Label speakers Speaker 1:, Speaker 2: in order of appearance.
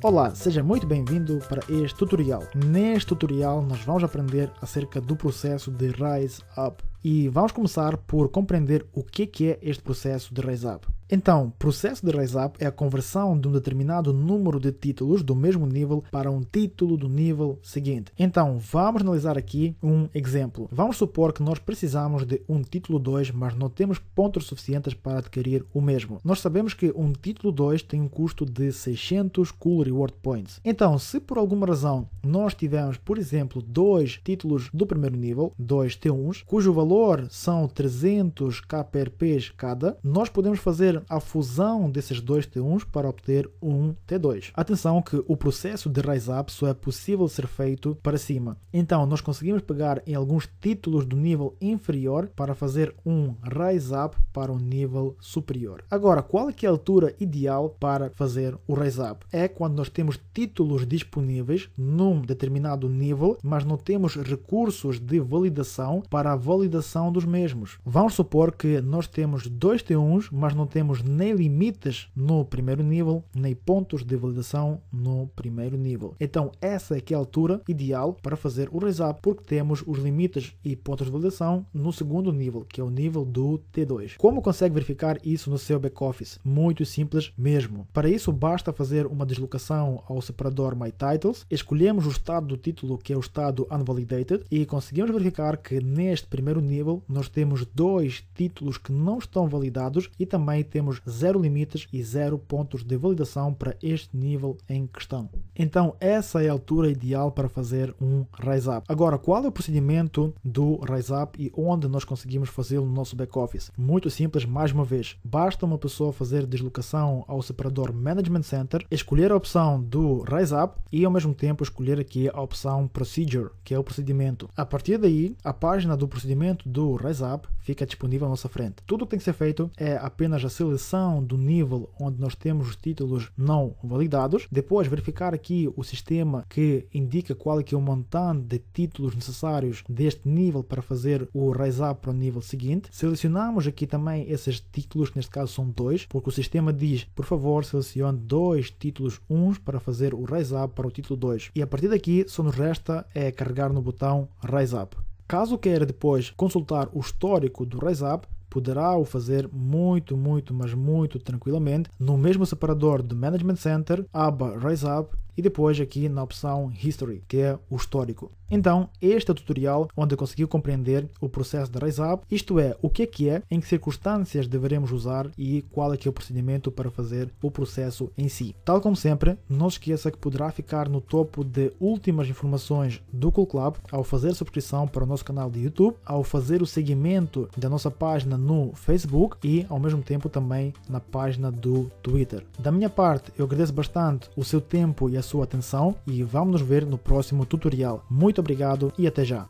Speaker 1: Olá, seja muito bem-vindo para este tutorial. Neste tutorial nós vamos aprender acerca do processo de Rise Up e vamos começar por compreender o que é, é este processo de Rise Up. Então, processo de Rise Up é a conversão de um determinado número de títulos do mesmo nível para um título do nível seguinte. Então, vamos analisar aqui um exemplo. Vamos supor que nós precisamos de um título 2, mas não temos pontos suficientes para adquirir o mesmo. Nós sabemos que um título 2 tem um custo de 600 Cool Reward Points. Então, se por alguma razão nós tivermos, por exemplo, dois títulos do primeiro nível, dois T1s, cujo valor são 300 KPRPs cada, nós podemos fazer a fusão desses dois T1s para obter um T2. Atenção que o processo de rise up só é possível ser feito para cima. Então nós conseguimos pegar em alguns títulos do nível inferior para fazer um rise up para um nível superior. Agora, qual é, é a altura ideal para fazer o rise up? É quando nós temos títulos disponíveis num determinado nível, mas não temos recursos de validação para a validação dos mesmos. Vamos supor que nós temos dois T1s, mas não temos temos nem limites no primeiro nível, nem pontos de validação no primeiro nível. Então essa é que é a altura ideal para fazer o up, porque temos os limites e pontos de validação no segundo nível, que é o nível do T2. Como consegue verificar isso no seu back-office? Muito simples mesmo. Para isso basta fazer uma deslocação ao separador My Titles, escolhemos o estado do título, que é o estado Unvalidated, e conseguimos verificar que neste primeiro nível nós temos dois títulos que não estão validados e também temos temos zero limites e zero pontos de validação para este nível em questão. Então essa é a altura ideal para fazer um Rise Up. Agora, qual é o procedimento do Rise Up e onde nós conseguimos fazê-lo no nosso back office? Muito simples, mais uma vez. Basta uma pessoa fazer deslocação ao separador Management Center, escolher a opção do Rise Up e ao mesmo tempo escolher aqui a opção Procedure, que é o procedimento. A partir daí, a página do procedimento do Rise Up fica disponível à nossa frente. Tudo o que tem que ser feito é apenas acelerar seleção do nível onde nós temos os títulos não validados, depois verificar aqui o sistema que indica qual é, que é o montante de títulos necessários deste nível para fazer o raise up para o nível seguinte. Selecionamos aqui também esses títulos, que neste caso são dois, porque o sistema diz, por favor, selecione dois títulos uns para fazer o raise up para o título 2. E a partir daqui só nos resta é carregar no botão raise up. Caso queira depois consultar o histórico do raise up, poderá o fazer muito, muito, mas muito tranquilamente no mesmo separador do Management Center, aba Rise Up e depois aqui na opção History, que é o histórico. Então, este é o tutorial onde consegui compreender o processo de raise Up, isto é, o que é que é, em que circunstâncias deveremos usar e qual é que é o procedimento para fazer o processo em si. Tal como sempre, não esqueça que poderá ficar no topo de últimas informações do Cool Club ao fazer subscrição para o nosso canal de YouTube, ao fazer o seguimento da nossa página no Facebook e ao mesmo tempo também na página do Twitter. Da minha parte, eu agradeço bastante o seu tempo e a sua atenção e vamos nos ver no próximo tutorial. Muito obrigado e até já!